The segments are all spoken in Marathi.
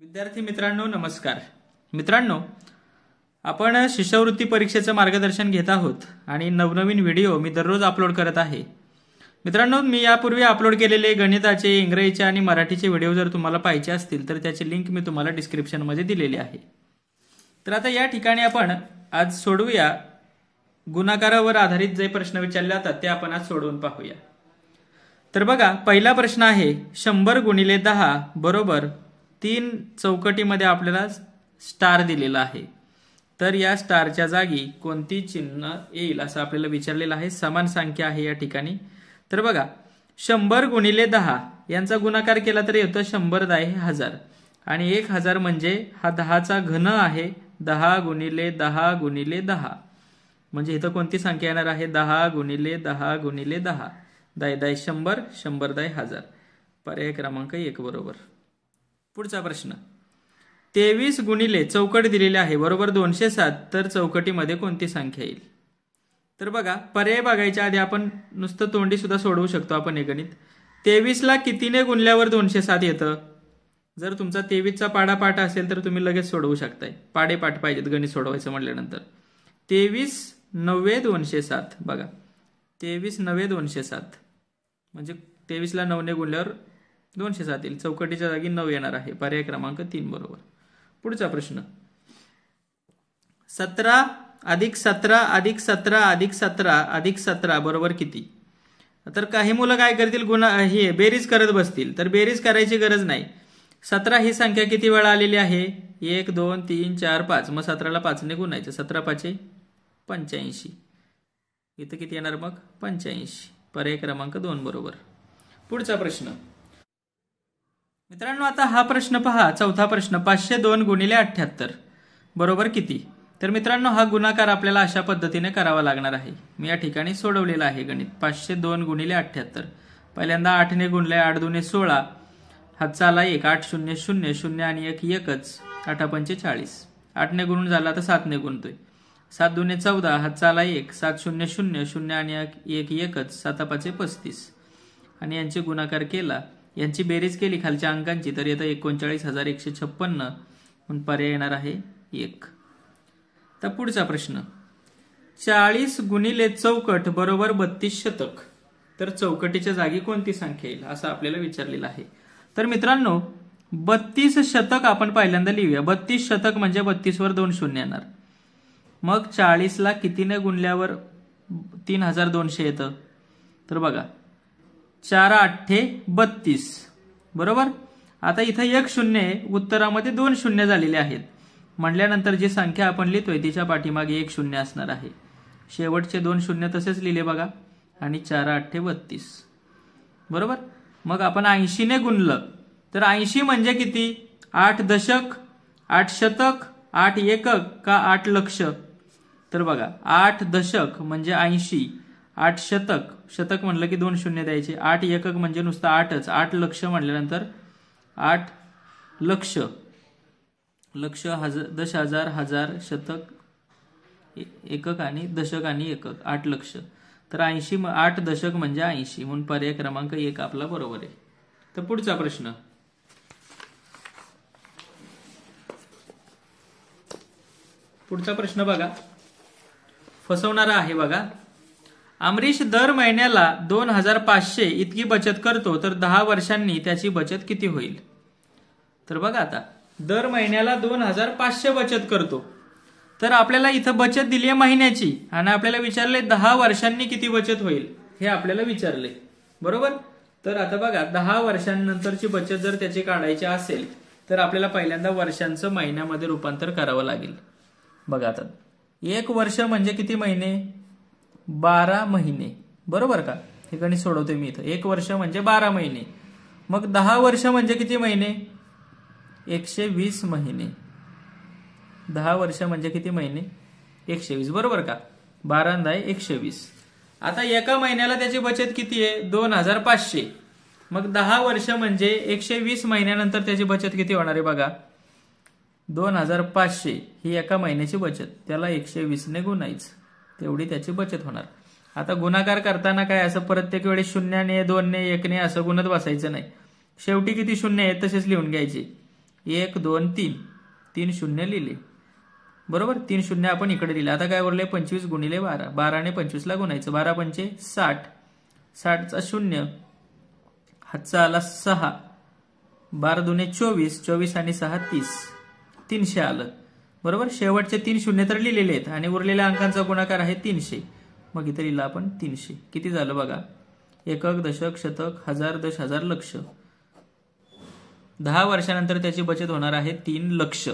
विद्यार्थी मित्रांनो नमस्कार मित्रांनो आपण शिष्यवृत्ती परीक्षेचं मार्गदर्शन घेत आहोत आणि नवनवीन व्हिडिओ मी दररोज अपलोड करत आहे मित्रांनो मी यापूर्वी अपलोड केलेले गणिताचे इंग्रजीचे आणि मराठीचे व्हिडिओ जर तुम्हाला पाहिजे असतील तर त्याची लिंक मी तुम्हाला डिस्क्रिप्शनमध्ये दिलेली आहे तर आता या ठिकाणी आपण आज सोडवूया गुणाकारावर आधारित जे प्रश्न विचारले जातात ते आपण आज सोडवून पाहूया तर बघा पहिला प्रश्न आहे शंभर गुणिले दहा बरोबर तीन चौकटीमध्ये आपल्याला स्टार दिलेला आहे तर या स्टारच्या जागी कोणती चिन्ह येईल असं आपल्याला विचारलेलं आहे समान संख्या आहे या ठिकाणी तर बघा शंभर गुणिले दहा यांचा गुणाकार केला तर येतो शंभर दहा हजार आणि एक हजार म्हणजे हा दहाचा घन आहे दहा गुणिले दहा गुणिले दहा म्हणजे इथं कोणती संख्या येणार आहे दहा गुणिले दहा गुणिले दहा दाय दाय शंभर शंभर दाय हजार पर्याय क्रमांक एक बरोबर पुढचा प्रश्न तेवीस गुणिले चौकट दिलेले आहे बरोबर दोनशे सात तर चौकटीमध्ये कोणती संख्या येईल तर बघा पर्याय बघायच्या आधी आपण नुसतं तोंडीसुद्धा सोडवू शकतो आपण हे गणित तेवीसला कितीने गुणल्यावर दोनशे सात येतं जर तुमचा तेवीसचा पाडापाठ असेल तर तुम्ही लगेच सोडवू शकताय पाडेपाठ पाहिजेत गणित सोडवायचं म्हटल्यानंतर तेवीस नव्वे दोनशे सात बघा तेवीस नव्वे दोनशे सात म्हणजे तेवीसला नऊने गुणल्यावर दोनशे सातील चौकटीच्या जागी नऊ येणार आहे पर्याय क्रमांक तीन बरोबर पुढचा प्रश्न सतरा अधिक सतरा अधिक सतरा अधिक सतरा अधिक सतरा बरोबर किती तर काही मुलं काय करतील गुन्हा हे बेरीज करत बसतील तर बेरीज करायची गरज नाही सतरा ही संख्या किती वेळा आलेली आहे एक दोन तीन चार पाच मग सतराला पाचने गुणायचं सतरा पाचे पंच्याऐंशी इथं किती येणार मग पंच्याऐंशी पर्याय क्रमांक दोन बरोबर पुढचा प्रश्न मित्रांनो आता हा प्रश्न पहा चौथा प्रश्न पाचशे दोन गुणिले अठ्ठ्याहत्तर बरोबर किती तर मित्रांनो हा गुणाकार आपल्याला अशा पद्धतीने करावा लागणार आहे मी या ठिकाणी सोडवलेला आहे गणित पाचशे दोन गुणिले अठ्ठ्याहत्तर पहिल्यांदा आठने गुणले आठ दुने सोळा चाला एक आठ शून्य शून्य शून्य आणि एक एकच आठापंचे चाळीस आठने गुणून झाला तर सातने गुणतोय सात दुने चौदा चाला एक सात शून्य शून्य शून्य आणि एक एकच सातापाचे पस्तीस आणि यांचे गुणाकार केला यांची बेरीज केली खालच्या अंकांची तर येतं एकोणचाळीस हजार एकशे छप्पन्न म्हणून पर्याय येणार आहे एक तर पुढचा प्रश्न चाळीस गुणिले चौकट बरोबर बत्तीस शतक तर चौकटीच्या जागी कोणती संख्या येईल असं आपल्याला विचारलेलं आहे तर मित्रांनो बत्तीस शतक आपण पहिल्यांदा लिहूया बत्तीस शतक म्हणजे बत्तीसवर दोन शून्य येणार मग चाळीसला कितीने गुणल्यावर तीन हजार दोनशे येतं तर बघा चार अठ्ठे बत्तीस बरोबर आता इथं एक शून्य उत्तरामध्ये दोन शून्य झालेले आहेत म्हटल्यानंतर जी संख्या आपण लिहितोय तिच्या पाठीमागे एक शून्य असणार आहे शेवटचे दोन शून्य तसेच लिहिले बघा आणि चार अठ्ठे बत्तीस बरोबर मग आपण ऐंशीने गुणलं तर ऐंशी म्हणजे किती आठ दशक आठ शतक आठ एकक का आठ लक्ष तर बघा आठ दशक म्हणजे ऐंशी आठ शतक शतक म्हटलं की दोन शून्य द्यायचे आठ एकक म्हणजे नुसतं आठच आठ लक्ष म्हटल्यानंतर आठ लक्ष लक्ष हजार दश हजार हजार शतक एकक आणि दशक आणि एकक आठ लक्ष तर ऐंशी आठ दशक म्हणजे ऐंशी म्हणून पर्याय क्रमांक एक आपला बरोबर आहे तर पुढचा प्रश्न पुढचा प्रश्न बघा फसवणारा आहे बघा अमरीश दर महिन्याला दोन हजार पाचशे इतकी बचत करतो तर दहा वर्षांनी त्याची बचत किती होईल तर बघा आता दर महिन्याला दोन हजार पाचशे बचत करतो तर आपल्याला इथं बचत दिली आहे महिन्याची आणि आपल्याला विचारले दहा वर्षांनी किती बचत होईल हे आपल्याला विचारले बरोबर तर आता बघा दहा वर्षांनंतरची बचत जर त्याची काढायची असेल तर आपल्याला पहिल्यांदा वर्षांचं महिन्यामध्ये रूपांतर करावं लागेल बघा आता एक वर्ष म्हणजे किती महिने बारा महिने बरोबर का ठिकाणी गणित सोडवते मी इथं एक वर्ष म्हणजे बारा महिने मग दहा वर्ष म्हणजे किती महिने एकशे वीस महिने दहा वर्ष म्हणजे किती महिने एकशे वीस बरोबर का बारा आहे एकशे वीस आता एका महिन्याला त्याची बचत किती आहे दोन हजार पाचशे मग दहा वर्ष म्हणजे एकशे वीस महिन्यानंतर त्याची बचत किती होणार आहे बघा दोन हजार पाचशे ही एका महिन्याची बचत त्याला एकशे वीसने गुणायचं तेवढी त्याची बचत होणार आता गुणाकार करताना काय असं प्रत्येक वेळी शून्याने दोनने एकने असं गुणत बसायचं नाही शेवटी किती शून्य आहे तसेच लिहून घ्यायचे एक दोन तीन तीन शून्य लिहिले बरोबर तीन शून्य आपण इकडे लिहिले आता काय उरले पंचवीस गुणिले बारा बाराने पंचवीसला गुणायचं बारा पंचे साठ साठचा शून्य हातचा आला सहा बारा दुने चोवीस चोवीस आणि सहा तीस तीनशे आलं बरोबर शेवटचे तीन शून्य तर लिहिलेले आहेत आणि उरलेल्या अंकांचा गुणाकार आहे तीनशे मग इथे लिहिला आपण तीनशे किती झालं बघा एकक दशक शतक हजार दश हजार लक्ष दहा वर्षानंतर त्याची बचत होणार आहे तीन लक्ष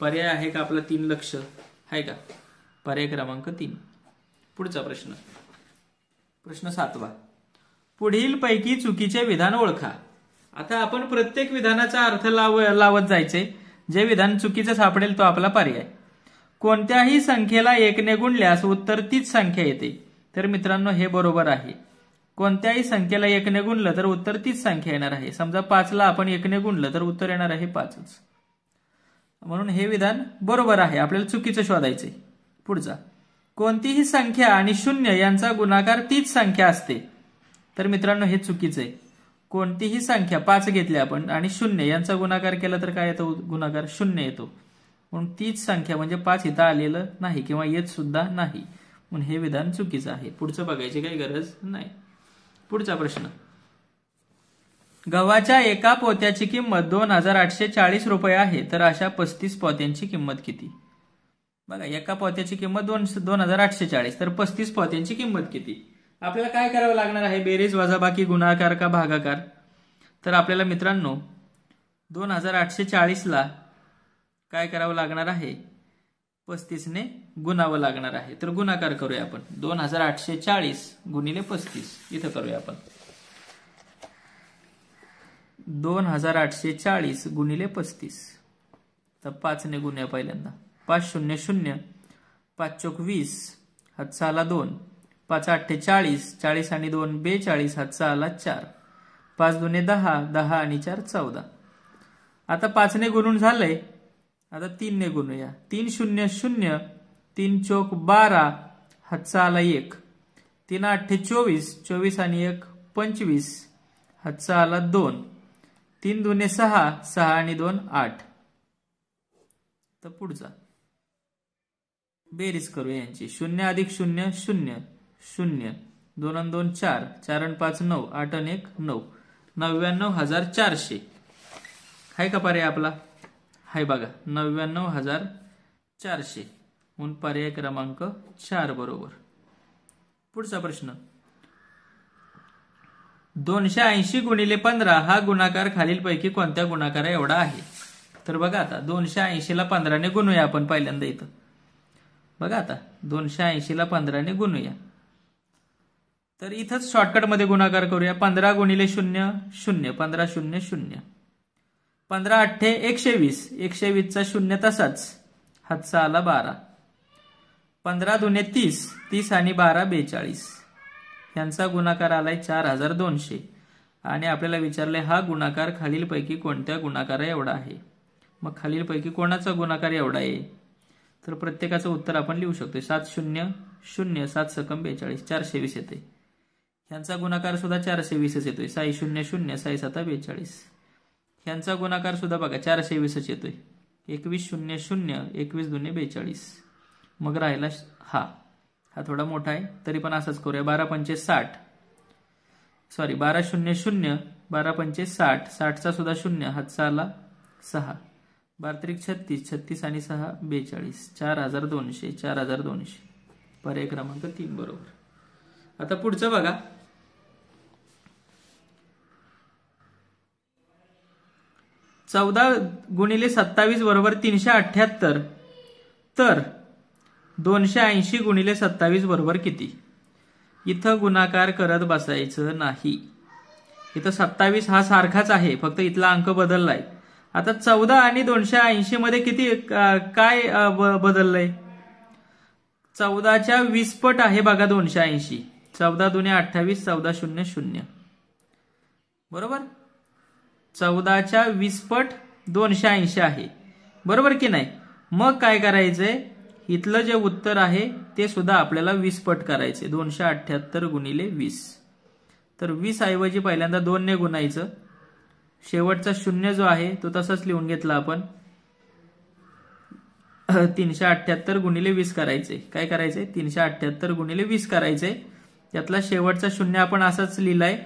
पर्याय आहे का आपला तीन लक्ष आहे का पर्याय क्रमांक तीन पुढचा प्रश्न प्रश्न सातवा पैकी चुकीचे विधान ओळखा आता आपण प्रत्येक विधानाचा अर्थ लाव लावत जायचे जे विधान चुकीचं सापडेल तो आपला पर्याय कोणत्याही संख्येला एकने गुणल्यास उत्तर तीच संख्या येते तर मित्रांनो हे बरोबर आहे कोणत्याही संख्येला एकने गुणलं तर उत्तर तीच संख्या येणार आहे समजा पाचला आपण एकने गुणलं तर उत्तर येणार आहे पाचच म्हणून हे विधान बरोबर आहे आपल्याला चुकीचं शोधायचंय पुढचा कोणतीही संख्या आणि शून्य यांचा गुणाकार तीच संख्या असते तर मित्रांनो हे चुकीचं आहे कोणतीही संख्या पाच घेतली आपण आणि शून्य यांचा गुणाकार केला तर काय येतो गुणाकार शून्य येतो म्हणून तीच संख्या म्हणजे पाच इथं आलेलं नाही किंवा येत सुद्धा नाही म्हणून हे विधान चुकीचं आहे पुढचं बघायची काही गरज नाही पुढचा प्रश्न गव्हाच्या एका पोत्याची किंमत दोन हजार आठशे चाळीस रुपये आहे तर अशा पस्तीस पोत्यांची किंमत किती बघा एका पोत्याची किंमत दोन दोन हजार आठशे चाळीस तर पस्तीस पोत्यांची किंमत किती आपल्याला काय करावं लागणार आहे बेरीज वजाबाकी गुणाकार का भागाकार तर आपल्याला मित्रांनो दोन हजार आठशे चाळीसला काय करावं लागणार आहे पस्तीसने गुणावं लागणार आहे तर गुणाकार करूया आपण दोन हजार आठशे चाळीस गुणिले पस्तीस इथं करूया आपण दोन हजार आठशे चाळीस गुणिले पस्तीस तर पाचने गुन्ह्या पहिल्यांदा पाच शून्य शून्य पाच चोक वीस हातसाला दोन पाच आठे चाळीस चाळीस आणि दोन बेचाळीस हातचा आला चार पाच दुने दहा दहा आणि चार चौदा आता पाचने गुणून झालंय आता तीनने गुणूया तीन शून्य शून्य तीन चोक बारा हातचा आला एक तीन अठ्ठे चोवीस चोवीस आणि एक पंचवीस हातचा आला दोन तीन दुने सहा सहा आणि दोन आठ तर पुढचा बेरीज करू यांची शून्य अधिक शून्य शून्य शून्य दोन आणि दोन चार चार आणि पाच नऊ आठ आणि एक नऊ नव्याण्णव हजार चारशे आहे का पर्याय आपला हाय बघा नव्याण्णव हजार चारशे म्हणून पर्याय क्रमांक चार बरोबर पुढचा प्रश्न दोनशे ऐंशी गुणिले पंधरा हा गुणाकार खालीलपैकी कोणत्या गुणाकारा एवढा आहे तर बघा आता दोनशे ऐंशीला पंधराने गुणूया आपण पहिल्यांदा इथं बघा आता दोनशे ऐंशीला पंधराने गुणूया तर इथंच शॉर्टकटमध्ये गुणाकार करूया पंधरा गुणिले शून्य शून्य पंधरा शून्य शून्य पंधरा अठ्ठे एकशे वीस एकशे वीसचा शून्य तसाच हातचा आला बारा पंधरा दुने तीस तीस आणि बारा बेचाळीस यांचा गुणाकार आलाय चार हजार दोनशे आणि आपल्याला विचारले हा गुणाकार खालीलपैकी कोणत्या गुणाकार एवढा आहे मग खालीलपैकी कोणाचा गुणाकार एवढा आहे तर प्रत्येकाचं उत्तर आपण लिहू शकतो सात शून्य शून्य सात सकम बेचाळीस चारशे वीस येते ह्यांचा गुणाकार सुद्धा चारशे वीसच येतोय साई शून्य शून्य साई बेचाळीस ह्यांचा गुणाकार सुद्धा बघा चारशे वीसच येतोय एकवीस शून्य शून्य एकवीस दोन्ही बेचाळीस मग राहिला हा हा थोडा मोठा आहे तरी पण असंच करूया बारा पंचे साठ सॉरी बारा शून्य शून्य बारा पंचे साठ साठचा सुद्धा शून्य हातचा आला सहा बारा त्रिक छत्तीस छत्तीस आणि सहा बेचाळीस चार हजार दोनशे चार हजार दोनशे पर्याय क्रमांक तीन बरोबर आता पुढचं बघा चौदा गुणिले सत्तावीस बरोबर तीनशे अठ्ठ्याहत्तर तर दोनशे ऐंशी गुणिले सत्तावीस बरोबर किती इथं गुणाकार करत बसायचं नाही इथं सत्तावीस हा सारखाच आहे फक्त इथला अंक बदललाय आता चौदा आणि दोनशे ऐंशी मध्ये किती काय बदललंय चौदाच्या वीसपट आहे बघा दोनशे ऐंशी चौदा दुन्या अठ्ठावीस चौदा शून्य शून्य बरोबर चौदाच्या वीसपट दोनशे ऐंशी आहे बरोबर की नाही मग काय करायचंय इथलं जे उत्तर आहे ते सुद्धा आपल्याला वीस पट करायचे दोनशे अठ्ठ्याहत्तर गुणिले वीस तर वीस ऐवजी पहिल्यांदा दोनने गुणायचं शेवटचा शून्य जो आहे तो तसाच लिहून घेतला आपण तीनशे अठ्ठ्याहत्तर गुणिले वीस करायचे काय करायचे तीनशे अठ्ठ्याहत्तर गुणिले वीस करायचे त्यातला शेवटचा शून्य आपण असाच लिहिलाय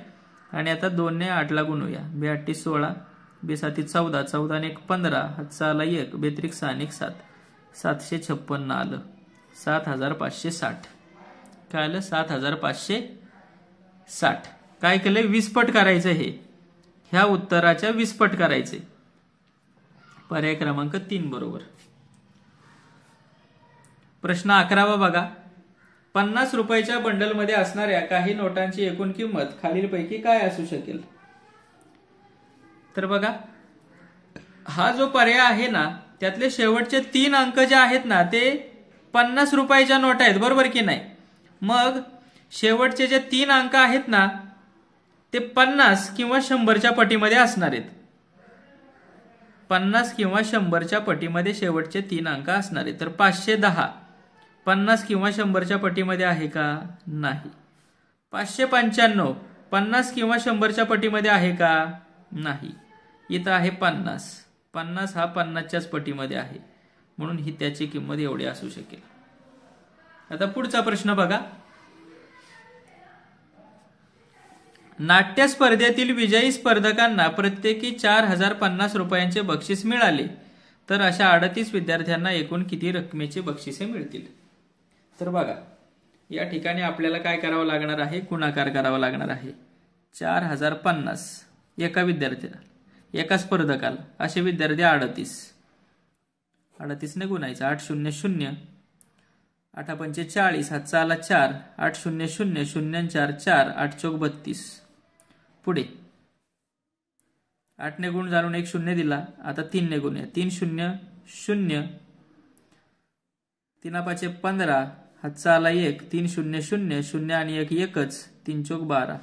आणि आता दोनने लागून गुणूया बे अठ्ठीस सोळा बे बेसाती चौदा चौदा एक पंधरा हातचाला एक बेत्रिक सहा एक सात सातशे छप्पन्न आलं सात हजार पाचशे साठ काय आलं सात हजार पाचशे साठ काय केलं वीसपट करायचं हे ह्या उत्तराच्या वीसपट करायचे पर्याय क्रमांक तीन बरोबर प्रश्न अकरावा बघा पन्नास रुपयाच्या बंडलमध्ये असणाऱ्या काही नोटांची एकूण किंमत खालीलपैकी काय असू शकेल तर बघा हा जो पर्याय आहे ना त्यातले शेवटचे तीन अंक जे आहेत ना ते पन्नास रुपयाच्या नोट आहेत बरोबर की नाही मग शेवटचे जे तीन अंक आहेत ना ते पन्नास किंवा शंभरच्या पटीमध्ये असणार आहेत पन्नास किंवा शंभरच्या पटीमध्ये शेवटचे तीन अंक असणार आहेत तर पाचशे दहा पन्नास किंवा शंभरच्या पटीमध्ये आहे का नाही पाचशे पंच्याण्णव पन्नास किंवा शंभरच्या पटीमध्ये आहे का नाही इथं आहे पन्नास पन्नास हा पन्नासच्याच पटीमध्ये आहे म्हणून ही त्याची किंमत एवढी असू शकेल आता पुढचा प्रश्न बघा नाट्य स्पर्धेतील विजयी स्पर्धकांना प्रत्येकी चार हजार पन्नास रुपयांचे बक्षीस मिळाले तर अशा अडतीस विद्यार्थ्यांना एकूण किती रकमेचे बक्षिसे मिळतील तर बघा या ठिकाणी आपल्याला काय करावं लागणार आहे गुणाकार करावा लागणार आहे चार हजार पन्नास एका विद्यार्थ्याला एका स्पर्धकाला असे विद्यार्थी अडतीस अडतीसने गुणायचं आठ शून्य शून्य आठ पंचे चाळीस हात चाला चार आठ शून्य शून्य शून्य चार चार आठ चौक बत्तीस पुढे आठने गुण जाणून एक शून्य दिला आता तीनने गुण या तीन शून्य शून्य तीन पाचे पंधरा हातचा आला एक तीन शून्य शून्य शून्य आणि एक एकच तीन चोक बारा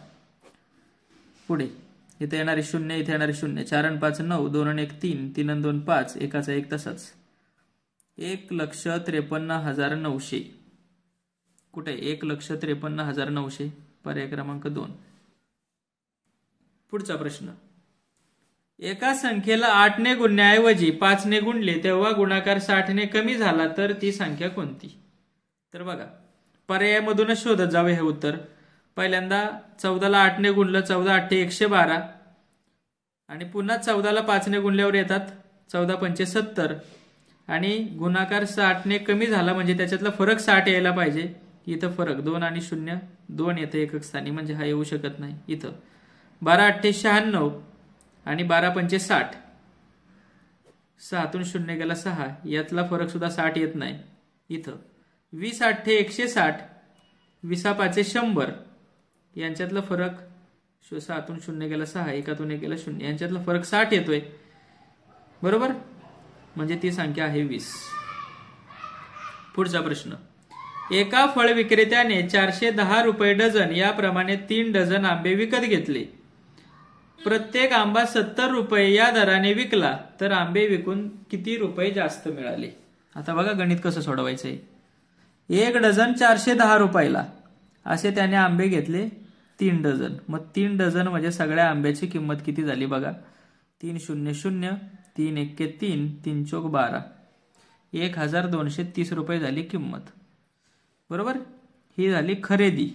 पुढे इथे येणारे शून्य इथे येणारे शून्य चार आणि पाच नऊ दोन एक तीन तीन आणि दोन पाच एकाचा एक तसाच एक लक्ष त्रेपन्न हजार नऊशे कुठे एक लक्ष त्रेपन्न हजार नऊशे पर्याय क्रमांक दोन पुढचा प्रश्न एका संख्येला आठने गुणण्याऐवजी पाचने गुणले तेव्हा गुणाकार साठने कमी झाला तर ती संख्या कोणती तर बघा पर्यायामधूनच शोधत जावे हे उत्तर पहिल्यांदा चौदाला आठने गुणलं चौदा आठे एकशे बारा आणि पुन्हा चौदाला पाचने गुणल्यावर येतात चौदा पंचे सत्तर आणि गुणाकार साठने कमी झाला म्हणजे त्याच्यातला फरक साठ यायला पाहिजे इथं फरक दोन आणि शून्य दोन येतं एकक स्थानी म्हणजे हा येऊ शकत नाही इथं बारा अठ्ठे शहाण्णव आणि बारा पंचे साठ सहातून शून्य गेला सहा यातला फरक सुद्धा साठ येत नाही इथं वीस अठ्ठे एकशे साठ विसा पाच शंभर यांच्यातलं फरक सातून शून्य गेला सहा एकातून एक गेला शून्य यांच्यातला फरक साठ येतोय बरोबर म्हणजे ती संख्या आहे वीस पुढचा प्रश्न एका फळ विक्रेत्याने चारशे दहा रुपये डझन याप्रमाणे तीन डझन आंबे विकत घेतले प्रत्येक आंबा सत्तर रुपये या दराने विकला तर आंबे विकून किती रुपये जास्त मिळाले आता बघा गणित कसं सोडवायचं आहे एक डझन चारशे दहा रुपयाला असे त्याने आंबे घेतले तीन डझन मग तीन डझन म्हणजे सगळ्या आंब्याची किंमत किती झाली बघा तीन शून्य शून्य तीन एके तीन तीन चोक बारा एक हजार दोनशे तीस रुपये झाली किंमत बरोबर ही झाली खरेदी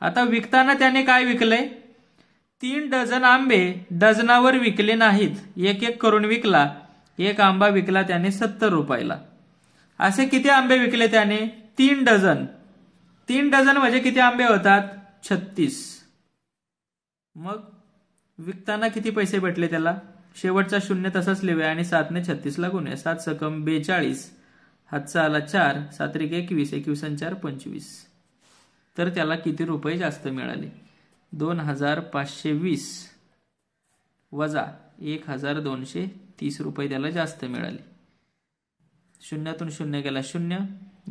आता विकताना त्याने काय विकलंय तीन डझन आंबे डझनावर विकले नाहीत एक एक करून विकला एक आंबा विकला त्याने सत्तर रुपयाला असे किती आंबे विकले त्याने तीन डझन तीन डझन म्हणजे किती आंबे होतात छत्तीस मग विकताना किती पैसे भेटले त्याला शेवटचा शून्य तसाच लिहूया आणि सातने लागून आहे सात सकम बेचाळीस हातचा आला चार सात्रिक एकवीस एकवीस चार पंचवीस तर त्याला किती रुपये जास्त मिळाले दोन हजार पाचशे वीस वजा एक हजार दोनशे तीस रुपये त्याला जास्त मिळाले शून्यातून शून्य गेला शून्य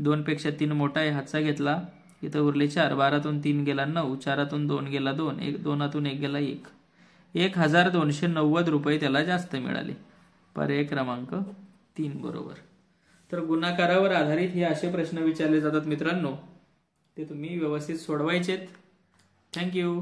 दोनपेक्षा तीन मोठा आहे हातचा घेतला इथं उरले चार बारातून तीन गेला नऊ चारातून दोन गेला दोन एक दोनातून एक गेला एक एक हजार दोनशे नव्वद रुपये त्याला जास्त मिळाले पर्याय क्रमांक तीन बरोबर तर गुणाकारावर आधारित हे असे प्रश्न विचारले जातात मित्रांनो ते तुम्ही व्यवस्थित सोडवायचेत थँक्यू